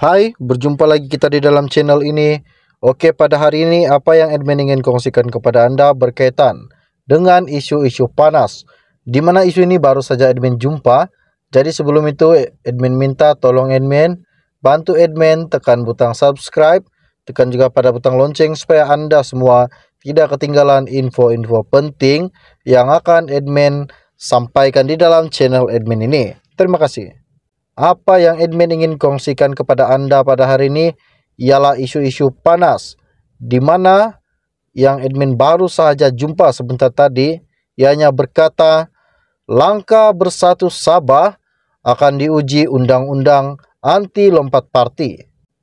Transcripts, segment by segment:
Hai, berjumpa lagi kita di dalam channel ini. Oke, pada hari ini apa yang admin ingin kongsikan kepada Anda berkaitan dengan isu-isu panas. Di mana isu ini baru saja admin jumpa. Jadi sebelum itu admin minta tolong admin bantu admin tekan butang subscribe, tekan juga pada butang lonceng supaya Anda semua tidak ketinggalan info-info penting yang akan admin sampaikan di dalam channel admin ini. Terima kasih. Apa yang admin ingin kongsikan kepada Anda pada hari ini ialah isu-isu panas di mana yang admin baru saja jumpa sebentar tadi ianya berkata langkah bersatu Sabah akan diuji undang-undang anti lompat parti.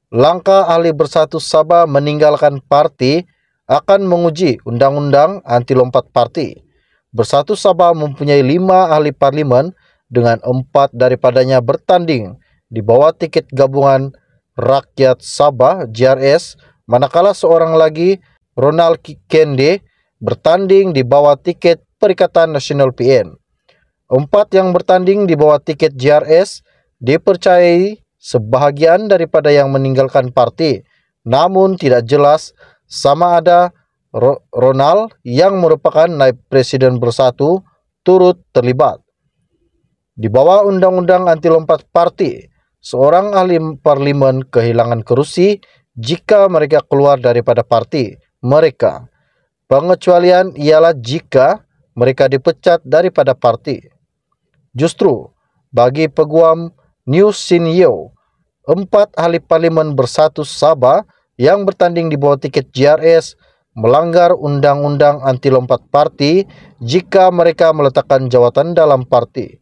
Langkah ahli bersatu Sabah meninggalkan parti akan menguji undang-undang anti lompat parti. Bersatu Sabah mempunyai lima ahli parlimen dengan empat daripadanya bertanding di bawah tiket gabungan Rakyat Sabah JRS, manakala seorang lagi Ronald Kende bertanding di bawah tiket Perikatan Nasional PN. Empat yang bertanding di bawah tiket JRS dipercayai sebahagian daripada yang meninggalkan parti, namun tidak jelas sama ada Ronald yang merupakan naib presiden bersatu turut terlibat. Di bawah Undang-Undang Anti Lompat Parti, seorang ahli parlemen kehilangan kerusi jika mereka keluar daripada parti mereka. Pengecualian ialah jika mereka dipecat daripada parti. Justru, bagi peguam New Sinyo, empat ahli parlemen bersatu Sabah yang bertanding di bawah tiket JRS melanggar undang-undang anti lompat parti jika mereka meletakkan jawatan dalam parti.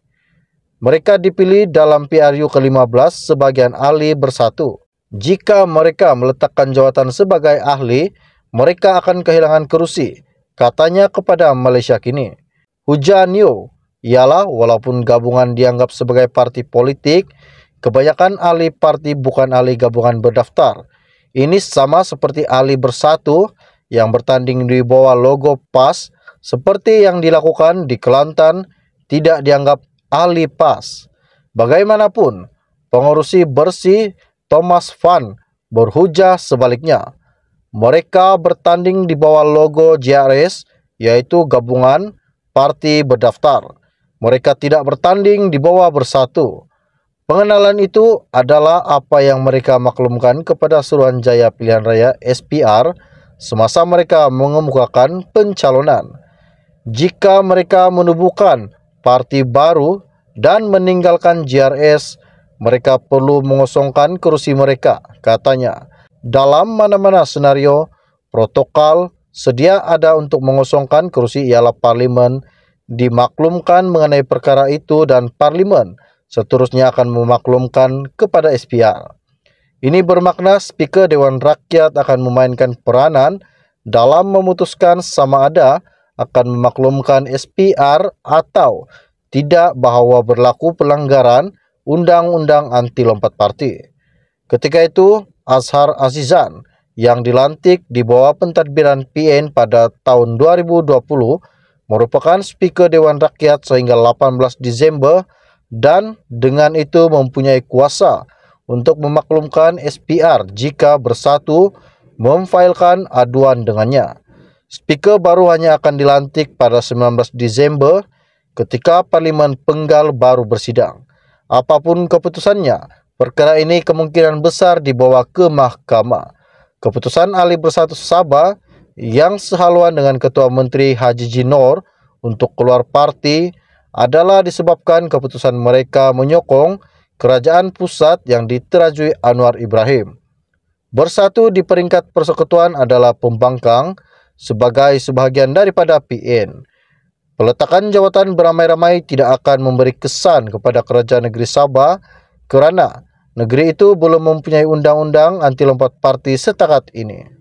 Mereka dipilih dalam PRU ke-15 sebagian ahli bersatu. Jika mereka meletakkan jawatan sebagai ahli, mereka akan kehilangan kerusi, katanya kepada Malaysia Kini. Hujanio ialah walaupun gabungan dianggap sebagai parti politik, kebanyakan ahli parti bukan ahli gabungan berdaftar. Ini sama seperti ahli bersatu yang bertanding di bawah logo PAS seperti yang dilakukan di Kelantan tidak dianggap Alipas. Bagaimanapun, pengurusi bersih Thomas Van berhujah sebaliknya. Mereka bertanding di bawah logo JRS, yaitu gabungan parti berdaftar. Mereka tidak bertanding di bawah bersatu. Pengenalan itu adalah apa yang mereka maklumkan kepada Suruhanjaya Pilihan Raya SPR semasa mereka mengemukakan pencalonan. Jika mereka menubuhkan parti baru dan meninggalkan JRS, mereka perlu mengosongkan kursi mereka, katanya. Dalam mana-mana senario, protokol sedia ada untuk mengosongkan kursi ialah parlimen, dimaklumkan mengenai perkara itu dan parlimen seterusnya akan memaklumkan kepada SPR. Ini bermakna speaker Dewan Rakyat akan memainkan peranan dalam memutuskan sama ada akan memaklumkan SPR atau tidak bahwa berlaku pelanggaran Undang-Undang Anti Lompat Parti. Ketika itu, Azhar Azizan yang dilantik di bawah pentadbiran PN pada tahun 2020 merupakan Speaker Dewan Rakyat sehingga 18 Desember dan dengan itu mempunyai kuasa untuk memaklumkan SPR jika bersatu memfailkan aduan dengannya. Speaker baru hanya akan dilantik pada 19 Desember ketika Parlimen Penggal baru bersidang. Apapun keputusannya, perkara ini kemungkinan besar dibawa ke mahkamah. Keputusan Ali bersatu Sabah yang sehaluan dengan Ketua Menteri Haji Jinor untuk keluar parti adalah disebabkan keputusan mereka menyokong kerajaan pusat yang diterajui Anwar Ibrahim. Bersatu di peringkat persekutuan adalah pembangkang, sebagai sebahagian daripada PN. Peletakan jawatan beramai-ramai tidak akan memberi kesan kepada kerajaan negeri Sabah kerana negeri itu belum mempunyai undang-undang anti lompat parti setakat ini.